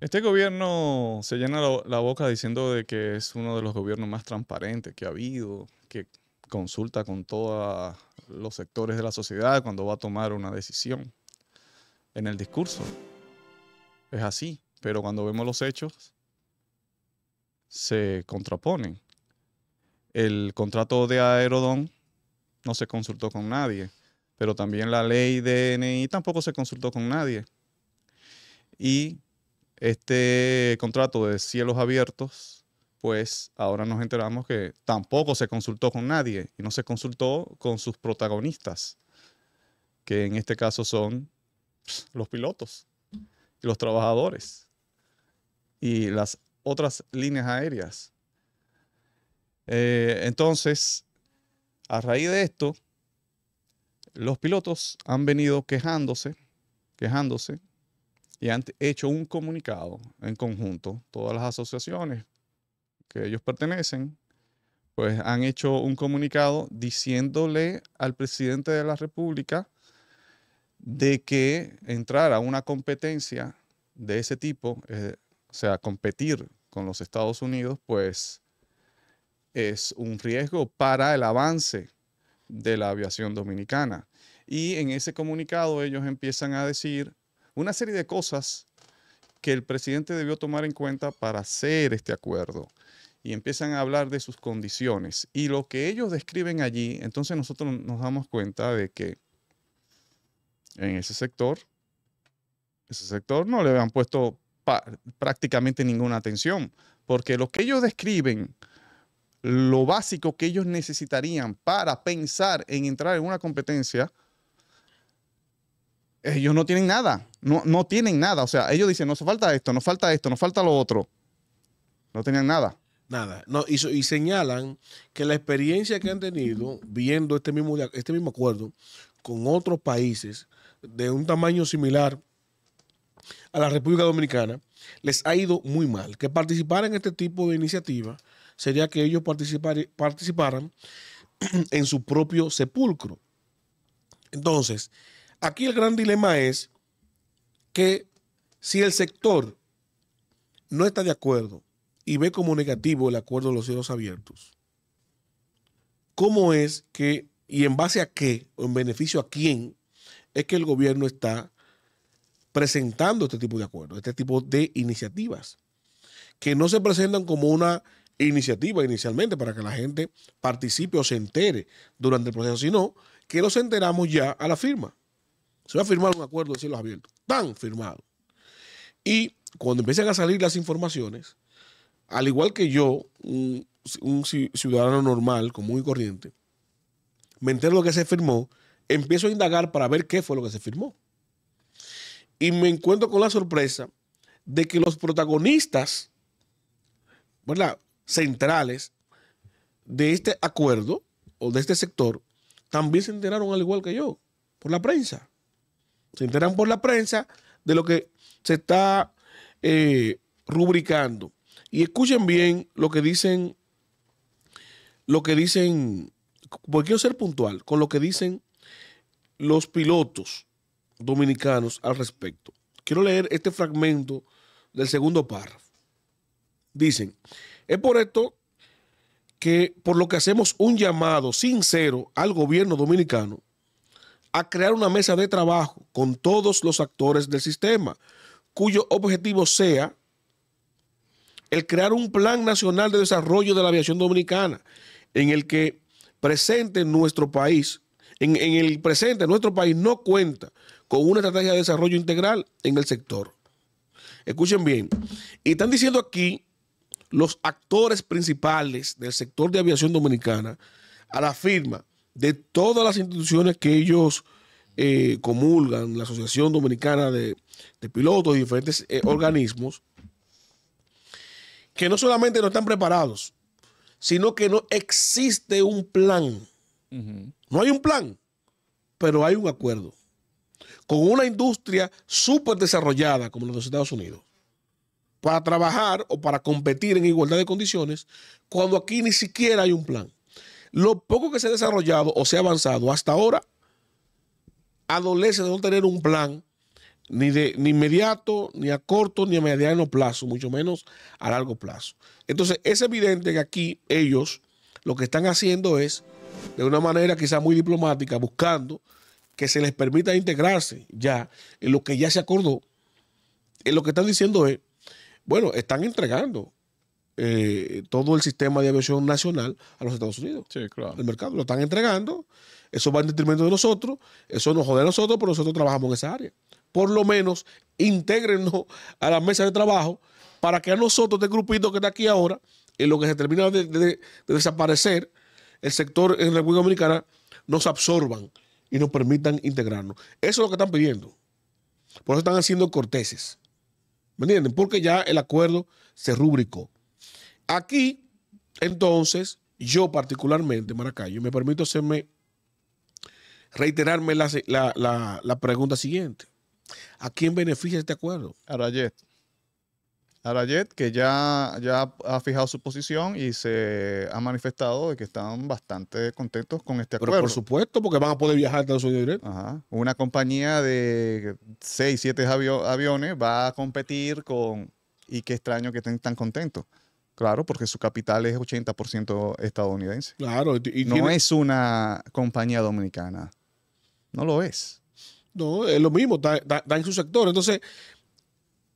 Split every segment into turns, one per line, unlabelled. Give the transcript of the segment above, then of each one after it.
Este gobierno se llena la, boca diciendo de que es uno de los gobiernos más transparentes que ha habido, que consulta con todos los sectores de la sociedad cuando va a tomar una decisión. En el discurso es así, pero cuando vemos los hechos se contraponen. El contrato de Aerodón no se consultó con nadie, pero también la ley de NI tampoco se consultó con nadie. Y este contrato de cielos abiertos, pues ahora nos enteramos que tampoco se consultó con nadie y no se consultó con sus protagonistas, que en este caso son los pilotos y los trabajadores y las otras líneas aéreas. Eh, entonces, a raíz de esto, los pilotos han venido quejándose, quejándose y han hecho un comunicado en conjunto, todas las asociaciones que ellos pertenecen, pues han hecho un comunicado diciéndole al presidente de la República de que entrar a una competencia de ese tipo, eh, o sea, competir con los Estados Unidos, pues es un riesgo para el avance de la aviación dominicana. Y en ese comunicado ellos empiezan a decir una serie de cosas que el presidente debió tomar en cuenta para hacer este acuerdo. Y empiezan a hablar de sus condiciones. Y lo que ellos describen allí, entonces nosotros nos damos cuenta de que en ese sector, ese sector no le han puesto prácticamente ninguna atención, porque lo que ellos describen, lo básico que ellos necesitarían para pensar en entrar en una competencia, ellos no tienen nada, no, no tienen nada. O sea, ellos dicen, nos falta esto, nos falta esto, nos falta lo otro. No tenían nada.
Nada. No, y, y señalan que la experiencia que han tenido viendo este mismo, este mismo acuerdo con otros países de un tamaño similar a la República Dominicana, les ha ido muy mal. Que participar en este tipo de iniciativa sería que ellos participar, participaran en su propio sepulcro. Entonces, Aquí el gran dilema es que si el sector no está de acuerdo y ve como negativo el acuerdo de los cielos abiertos, ¿cómo es que, y en base a qué, o en beneficio a quién, es que el gobierno está presentando este tipo de acuerdos, este tipo de iniciativas, que no se presentan como una iniciativa inicialmente para que la gente participe o se entere durante el proceso, sino que los enteramos ya a la firma. Se va a firmar un acuerdo de cielos abiertos. Tan firmado. Y cuando empiezan a salir las informaciones, al igual que yo, un, ciudadano normal, común y corriente, me entero de lo que se firmó, empiezo a indagar para ver qué fue lo que se firmó. Y me encuentro con la sorpresa de que los protagonistas ¿verdad? centrales de este acuerdo o de este sector también se enteraron al igual que yo por la prensa se enteran por la prensa de lo que se está eh, rubricando. Y escuchen bien lo que dicen, lo que dicen, porque quiero ser puntual con lo que dicen los pilotos dominicanos al respecto. Quiero leer este fragmento del segundo párrafo. Dicen, es por esto que por lo que hacemos un llamado sincero al gobierno dominicano a crear una mesa de trabajo con todos los actores del sistema, cuyo objetivo sea el crear un plan nacional de desarrollo de la aviación dominicana, en el que presente nuestro país, en, el presente nuestro país no cuenta con una estrategia de desarrollo integral en el sector. Escuchen bien, y están diciendo aquí los actores principales del sector de aviación dominicana a la firma de todas las instituciones que ellos eh, comulgan, la Asociación Dominicana de, Pilotos y diferentes eh, organismos, que no solamente no están preparados, sino que no existe un plan.
No
hay un plan, pero hay un acuerdo con una industria súper desarrollada como la de los Estados Unidos para trabajar o para competir en igualdad de condiciones cuando aquí ni siquiera hay un plan. Lo poco que se ha desarrollado o se ha avanzado hasta ahora adolece de no tener un plan ni de inmediato, ni a corto, ni a mediano plazo, mucho menos a largo plazo. Entonces, es evidente que aquí ellos lo que están haciendo es, de una manera quizá muy diplomática, buscando que se les permita integrarse ya en lo que ya se acordó. En eh, lo que están diciendo es, bueno, están entregando eh, todo el sistema de aviación nacional a los Estados Unidos. Sí, claro. El mercado lo están entregando, eso va en detrimento de nosotros, eso nos jode a nosotros, pero nosotros trabajamos en esa área. Por lo menos, intégrennos a la mesa de trabajo para que a nosotros, este grupito que está aquí ahora, en lo que se termina de, desaparecer, el sector en la República Dominicana, nos absorban y nos permitan integrarnos. Eso es lo que están pidiendo. Por eso están haciendo corteses. ¿Me entienden? Porque ya el acuerdo se rubricó. Aquí, entonces, yo particularmente, Maracayo, me permito hacerme, reiterarme la, pregunta siguiente.
¿A quién beneficia este acuerdo? Arayet. Arayet, que ya, ya ha fijado su posición y se ha manifestado de que están bastante contentos con este acuerdo. Pero por supuesto, porque van a poder viajar a Estados Unidos directo. Ajá. Una compañía de seis siete aviones va a competir con... Y qué extraño que estén tan contentos. Claro, porque su capital es 80% estadounidense.
Claro. Y no es
una compañía dominicana.
No lo es. No, es lo mismo, está, en su sector. Entonces,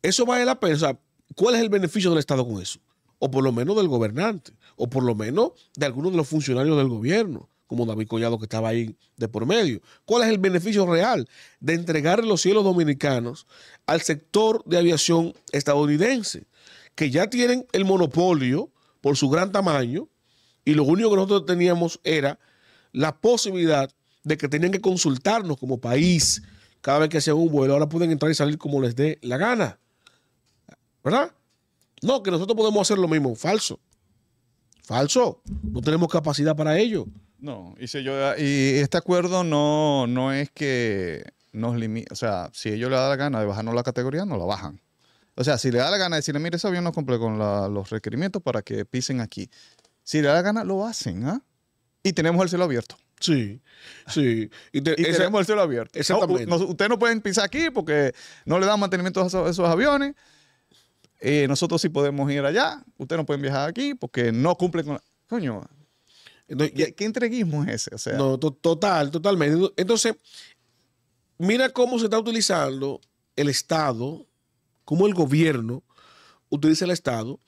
eso vale la pena. ¿cuál es el beneficio del Estado con eso? O por lo menos del gobernante, o por lo menos de algunos de los funcionarios del gobierno, como David Collado que estaba ahí de por medio. ¿Cuál es el beneficio real de entregar los cielos dominicanos al sector de aviación estadounidense? que ya tienen el monopolio por su gran tamaño y lo único que nosotros teníamos era la posibilidad de que tenían que consultarnos como país cada vez que hacían un vuelo. Ahora pueden entrar y salir como les dé la gana. ¿Verdad? No, que nosotros podemos hacer lo mismo. Falso. Falso. No tenemos capacidad para ello.
No, y, este acuerdo no, no es que nos limite, o sea, si ellos le da la gana de bajarnos la categoría, no la bajan. O sea, si le da la gana decirle, mire, ese avión no cumple con los requerimientos para que pisen aquí. Si le da la gana, lo hacen, ¿ah? Y tenemos el cielo abierto. Sí, sí. Y, tenemos el cielo abierto. Exactamente. No, no, ustedes no pueden pisar aquí porque no le dan mantenimiento a esos, aviones. Eh, nosotros sí podemos ir allá. Ustedes no pueden viajar aquí porque no cumplen con... Coño, ¿Qué, entreguismo es ese? no, total, totalmente. Entonces, mira cómo se está utilizando
el Estado cómo el gobierno utiliza el Estado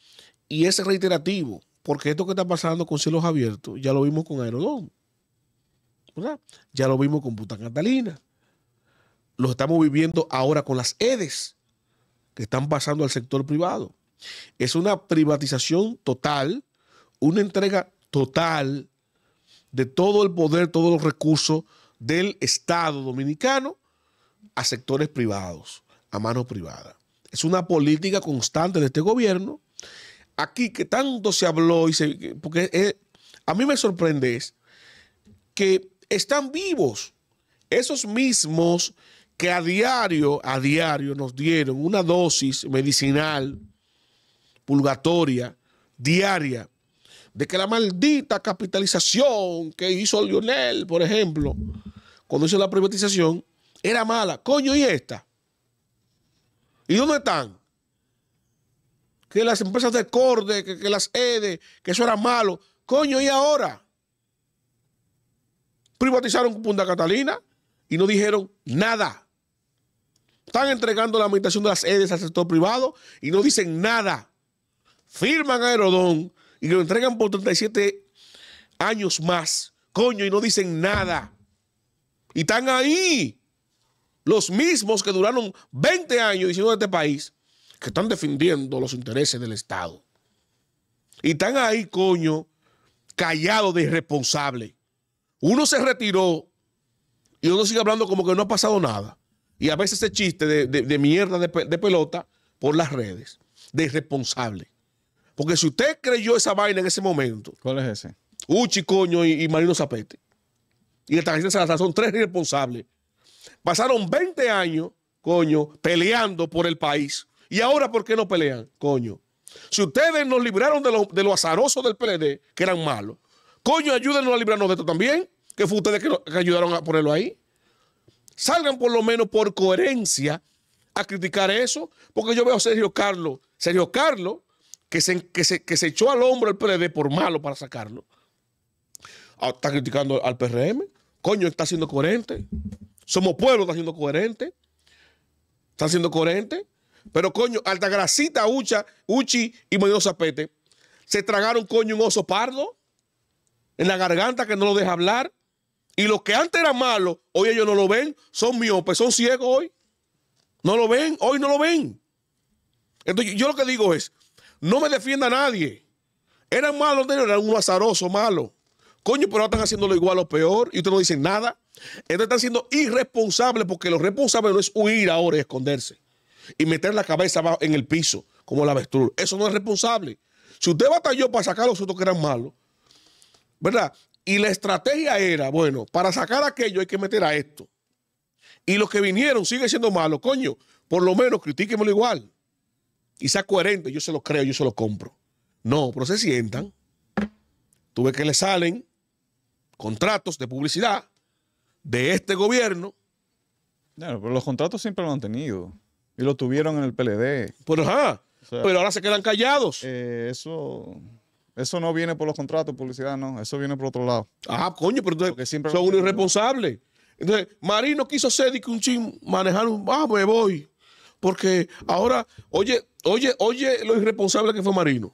y es reiterativo, porque esto que está pasando con cielos abiertos, ya lo vimos con Aerodón, ya lo vimos con Puta Catalina, lo estamos viviendo ahora con las EDES que están pasando al sector privado. Es una privatización total, una entrega total de todo el poder, todos los recursos del Estado dominicano a sectores privados, a mano privada. Es una política constante de este gobierno. Aquí que tanto se habló y se... Porque eh, a mí me sorprende es que están vivos esos mismos que a diario, a diario nos dieron una dosis medicinal, purgatoria, diaria, de que la maldita capitalización que hizo Lionel, por ejemplo, cuando hizo la privatización, era mala. Coño, ¿y esta? ¿Y dónde están? Que las empresas de Corde, que, las EDE, que eso era malo. Coño, ¿y ahora? Privatizaron Punta Catalina y no dijeron nada. Están entregando la meditación de las EDES al sector privado y no dicen nada. Firman a Aerodón y lo entregan por 37 años más. Coño, y no dicen nada. Y están ahí. Los mismos que duraron 20 años diciendo este país que están defendiendo los intereses del Estado. Y están ahí, coño, callados de irresponsable. Uno se retiró y uno sigue hablando como que no ha pasado nada. Y a veces ese chiste de, de, mierda de, pelota por las redes, de irresponsable. Porque si usted creyó esa vaina en ese momento. ¿Cuál es ese? Uchi, coño, y, Marino Zapete. Y el tarjeta Salazar son tres irresponsables Pasaron 20 años, coño, peleando por el país. ¿Y ahora por qué no pelean, coño? Si ustedes nos libraron de los lo azarosos del PLD, que eran malos, coño, ayúdenos a librarnos de esto también, que fue ustedes que, ayudaron a ponerlo ahí. Salgan por lo menos por coherencia a criticar eso, porque yo veo a Sergio Carlos, Sergio Carlos, que se, que se, que se echó al hombro el PLD por malo para sacarlo. Ah, está criticando al PRM. Coño, está siendo coherente. Somos pueblo, está siendo coherente. está siendo coherente. Pero coño, Altagracita, Ucha, Uchi y Medio Zapete se tragaron coño un oso pardo en la garganta que no lo deja hablar. Y los que antes eran malos, hoy ellos no lo ven, son miopes, son ciegos hoy. No lo ven, hoy no lo ven. Entonces, yo lo que digo es, no me defienda a nadie. Eran malos, eran un azaroso malo. Coño, pero ahora están haciéndolo igual o peor y ustedes no dicen nada. Entonces están siendo irresponsables porque lo responsable no es huir ahora y esconderse y meter la cabeza en el piso como la avestruz. Eso no es responsable. Si usted batalló para sacar a los otros que eran malos, ¿verdad? Y la estrategia era, bueno, para sacar aquello hay que meter a esto. Y los que vinieron siguen siendo malos, coño, por lo menos critíquemelo igual. Y sea coherente, yo se lo creo, yo se lo compro. No, pero se sientan. Tú ves que le salen contratos
de publicidad de este gobierno. Claro, pero los contratos siempre lo han tenido. Y lo tuvieron en el PLD. Pero, pero ahora se quedan callados. Eh, eso, eso no viene por los contratos de publicidad, no. Eso viene por otro lado. Ah, coño, pero tú siempre son un
irresponsables. Entonces, Marino quiso hacer que un ching manejar un. Ah, me voy. Porque ahora, oye, oye, oye lo irresponsable que fue Marino.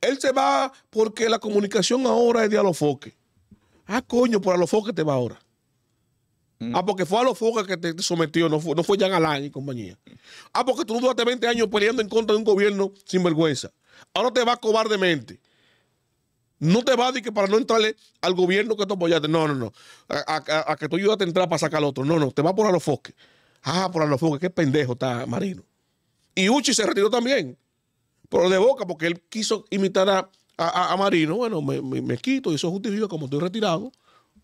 Él se va porque la comunicación ahora es de alofoque. Ah, coño, por a los focos te va ahora. Mm. Ah, porque fue a los focos que te, sometió, no fue, no fue Alain y compañía. Ah, porque tú duraste 20 años peleando en contra de un gobierno sin vergüenza. Ahora te va cobardemente. No te vas de que para no entrarle al gobierno que tú apoyaste. No, no, no. A, que tú ayudaste a entrar para sacar al otro. No, no. Te va por a los foques. Ah, por a los foques. Qué pendejo está Marino. Y Uchi se retiró también. Pero de boca, porque él quiso imitar a a, Marino, bueno, me, me, quito y eso justifica como estoy retirado,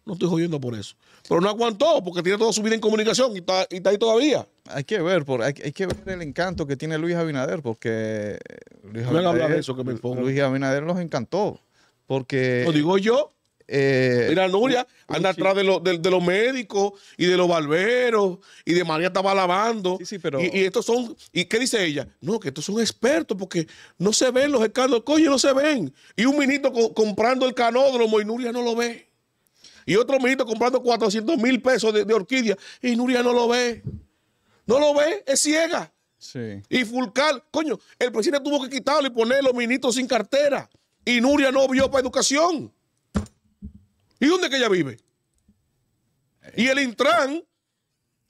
no estoy jodiendo por eso. Pero no aguantó porque tiene toda su vida en comunicación y está, ahí todavía. Hay que ver, por, hay, que ver el encanto que tiene Luis Abinader porque eh, Luis no Abinader, que me Luis Abinader los encantó porque... Lo digo yo. Eh, Mira, Nuria
anda atrás de, los médicos y de los barberos y de María estaba lavando. Sí, pero... y, estos son. ¿Y qué dice ella? No, que estos son expertos porque no se ven los escándalos, coño, no se ven. Y un ministro comprando el canódromo y Nuria no lo ve. Y otro ministro comprando 400 mil pesos de, de, orquídea y Nuria no lo ve. No lo ve, es ciega. Sí. Y Fulcal, coño, el presidente tuvo que quitarlo y poner los ministros sin cartera. Y Nuria no vio para educación. ¿Y dónde es que ella vive? Y el Intran,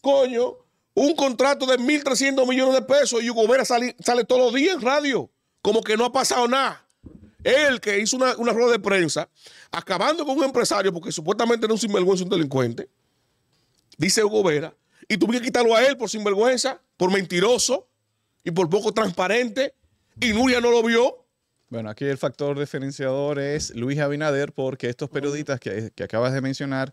coño, un contrato de 1.300 millones de pesos y Hugo Vera sale, todos los días en radio, como que no ha pasado nada. Él que hizo una, una rueda de prensa, acabando con un empresario, porque supuestamente era un sinvergüenza, un delincuente, dice Hugo Vera, y tuve que quitarlo a él por sinvergüenza, por mentiroso y por poco transparente, y Nuria no lo vio.
Bueno, aquí el factor diferenciador es Luis Abinader, porque estos periodistas que, acabas de mencionar,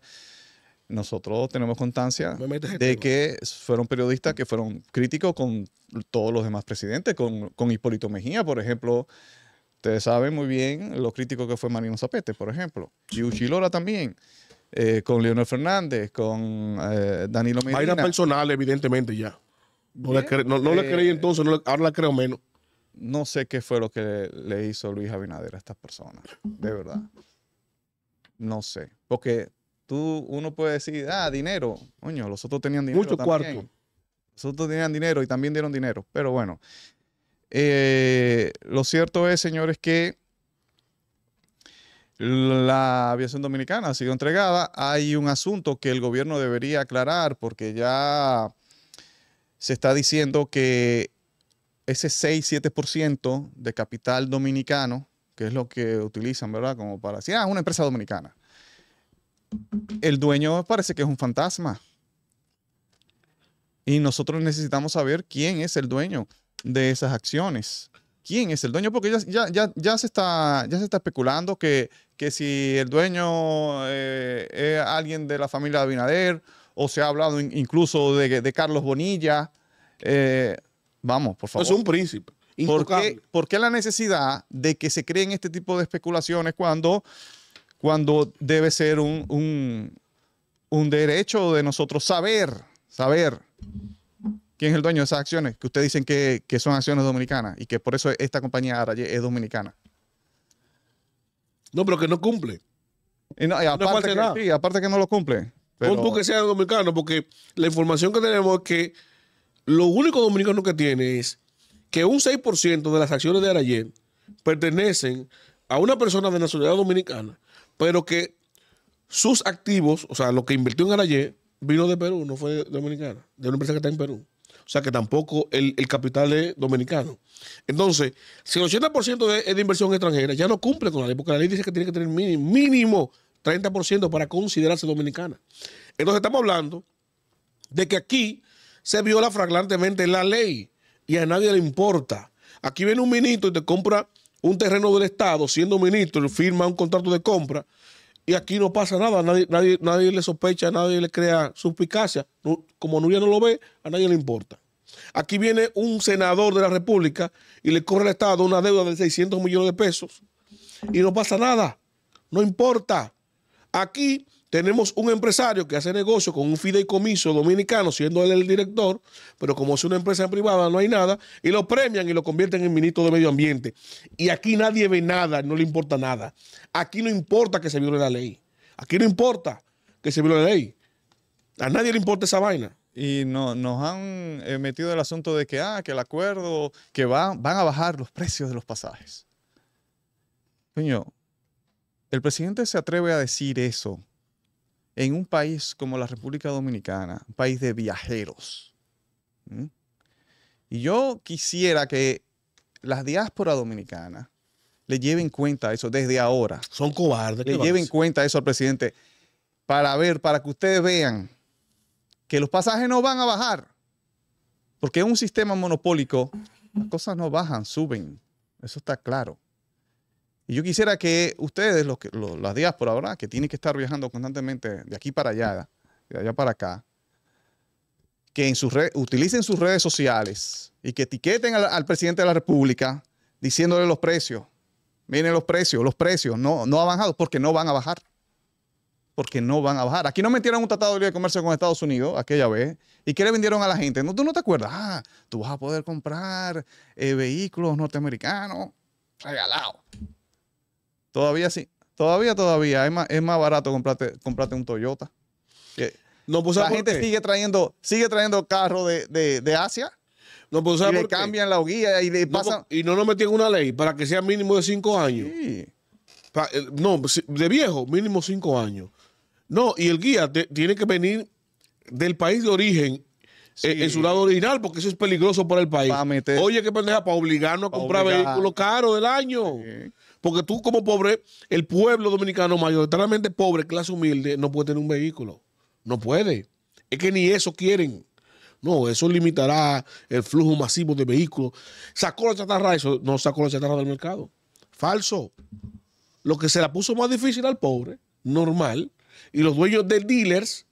nosotros tenemos constancia de que fueron periodistas mm. que fueron críticos con todos los demás presidentes, con, Hipólito Mejía, por ejemplo. Ustedes saben muy bien lo crítico que fue Marino Zapete, por ejemplo. Y Uchilora también. Eh, con Leonel Fernández, con eh, Danilo Medina. Vaina personal, evidentemente, ya. No, le, eh, creí entonces, ahora la creo menos no sé qué fue lo que le, hizo Luis Abinader a estas personas, de verdad. No sé, porque tú, uno puede decir, ah, dinero, coño, los otros tenían dinero. Mucho cuarto. Los otros tenían dinero y también dieron dinero, pero bueno. Eh, lo cierto es, señores, que la aviación dominicana ha sido entregada. Hay un asunto que el gobierno debería aclarar porque ya se está diciendo que ese 6-7% de capital dominicano, que es lo que utilizan, ¿verdad? Como para decir, ah, una empresa dominicana. El dueño parece que es un fantasma. Y nosotros necesitamos saber quién es el dueño de esas acciones. ¿Quién es el dueño? Porque ya, se, está, ya se está especulando que, si el dueño eh, es alguien de la familia Abinader, o se ha hablado incluso de, Carlos Bonilla. Eh, Vamos, por favor. Es un príncipe. ¿Por qué, la necesidad de que se creen este tipo de especulaciones cuando, cuando debe ser un, derecho de nosotros saber, saber quién es el dueño de esas acciones que ustedes dicen que, son acciones dominicanas y que por eso esta compañía es dominicana?
No, pero que no cumple. aparte,
que, no lo cumple. Pero... que
sea dominicano, porque la información que tenemos es que lo único dominicano que tiene es que un 6% de las acciones de Arayé pertenecen a una persona de nacionalidad dominicana, pero que sus activos, o sea, lo que invirtió en Arayé, vino de Perú, no fue dominicana, de una empresa que está en Perú. O sea que tampoco el, capital es dominicano. Entonces, si el 80% es de inversión extranjera, ya no cumple con la ley, porque la ley dice que tiene que tener mínimo, mínimo 30% para considerarse dominicana. Entonces, estamos hablando de que aquí se viola flagrantemente la ley y a nadie le importa. Aquí viene un ministro y te compra un terreno del Estado, siendo ministro, firma un contrato de compra y aquí no pasa nada, nadie, nadie, le sospecha, nadie le crea suspicacia. como Nuria no lo ve, a nadie le importa. Aquí viene un senador de la República y le corre al Estado una deuda de 600 millones de pesos y no pasa nada, no importa. Aquí tenemos un empresario que hace negocio con un fideicomiso dominicano, siendo él el director, pero como es una empresa privada no hay nada, y lo premian y lo convierten en ministro de Medio Ambiente. Y aquí nadie ve nada, no le importa nada. Aquí no importa que se viole la ley. Aquí no importa
que se viole la ley. A nadie le importa esa vaina. Y no, nos han eh, metido el asunto de que, ah, que el acuerdo, que va, van a bajar los precios de los pasajes. Señor, el presidente se atreve a decir eso en un país como la República Dominicana, un país de viajeros. Y yo quisiera que la diáspora dominicana le lleven cuenta eso desde ahora. Son cobardes. Le lleven cuenta eso al presidente para ver, para que ustedes vean que los pasajes no van a bajar. Porque es un sistema monopólico, las cosas no bajan, suben. Eso está claro. Y yo quisiera que ustedes, los que, las diásporas, ¿verdad? Que tienen que estar viajando constantemente de aquí para allá, de allá para acá, que en utilicen sus redes sociales y que etiqueten al, presidente de la República diciéndole los precios. Miren los precios, los precios no, no han bajado porque no van a bajar. Porque no van a bajar. Aquí no metieron un tratado de libre comercio con Estados Unidos aquella vez. ¿Y qué le vendieron a la gente? No, tú no te acuerdas. Ah, tú vas a poder comprar eh, vehículos norteamericanos regalados. Todavía sí. Todavía, todavía. Es más, es más barato comprarte, comprarte un Toyota. Pues, la gente sigue trayendo, sigue trayendo carros de, Asia. No, pues, y cambian
la guía y le pues, pasan. y no nos metían una ley para que sea mínimo de cinco años. Eh, no, de viejo, mínimo cinco años. No, y el guía tiene que venir del país de origen eh, en su lado original, porque eso es peligroso para el país. Oye, qué pendeja, para obligarnos a comprar vehículos caros del año. Porque tú como pobre, el pueblo dominicano mayoritariamente pobre, clase humilde, no puede tener un vehículo. No puede. Es que ni eso quieren. No, eso limitará el flujo masivo de vehículos. Sacó la chatarra, eso no sacó la chatarra del mercado. Falso. Lo que se la puso más difícil al pobre, normal, y los dueños de dealers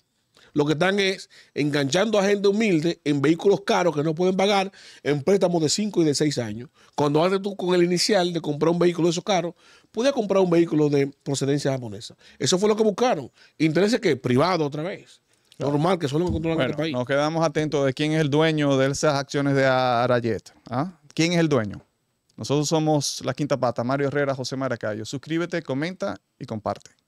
lo que están es enganchando a gente humilde en vehículos caros que no pueden pagar en préstamos de 5 y de 6 años. Cuando antes tú con el inicial de comprar un vehículo de esos caros, podías comprar un vehículo de procedencia japonesa. Eso fue lo que buscaron. Intereses
que privado otra vez. Normal, que solo controlan en este país. Nos quedamos atentos de quién es el dueño de esas acciones de Arayet. ¿ah? ¿Quién es el dueño? Nosotros somos La Quinta Pata, Mario Herrera, José Maracayo. Suscríbete, comenta y comparte.